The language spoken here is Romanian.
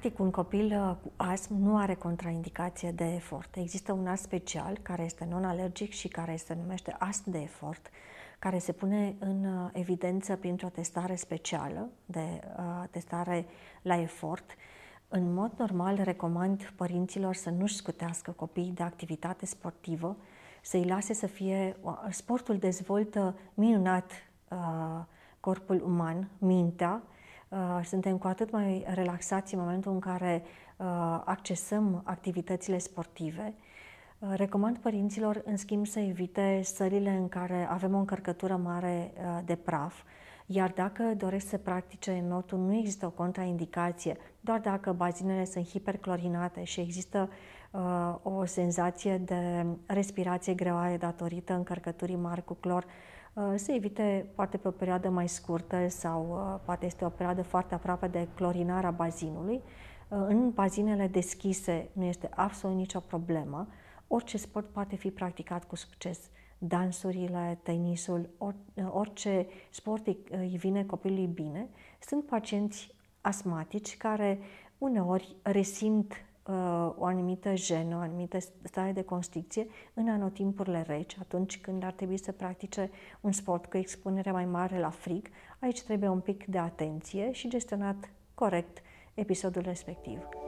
practic, un copil uh, cu astm nu are contraindicație de efort. Există un as special care este non-alergic și care se numește ast de efort, care se pune în uh, evidență printr-o testare specială, de uh, testare la efort. În mod normal, recomand părinților să nu-și scutească copiii de activitate sportivă, să-i lase să fie... Uh, sportul dezvoltă minunat uh, corpul uman, mintea, Uh, suntem cu atât mai relaxați în momentul în care uh, accesăm activitățile sportive Uh, recomand părinților, în schimb, să evite sălile în care avem o încărcătură mare uh, de praf, iar dacă doresc să practice notul, nu există o contraindicație, doar dacă bazinele sunt hiperclorinate și există uh, o senzație de respirație greoaie datorită încărcăturii mari cu clor, uh, se evite poate pe o perioadă mai scurtă sau uh, poate este o perioadă foarte aproape de clorinarea bazinului. Uh, în bazinele deschise nu este absolut nicio problemă. Uh, Orice sport poate fi practicat cu succes. Dansurile, tenisul, or, orice sport îi vine copilului bine. Sunt pacienți asmatici care uneori resimt uh, o anumită jenă, o anumită stare de constricție în anotimpurile reci, atunci când ar trebui să practice un sport cu expunere mai mare la frig, aici trebuie un pic de atenție și gestionat corect episodul respectiv.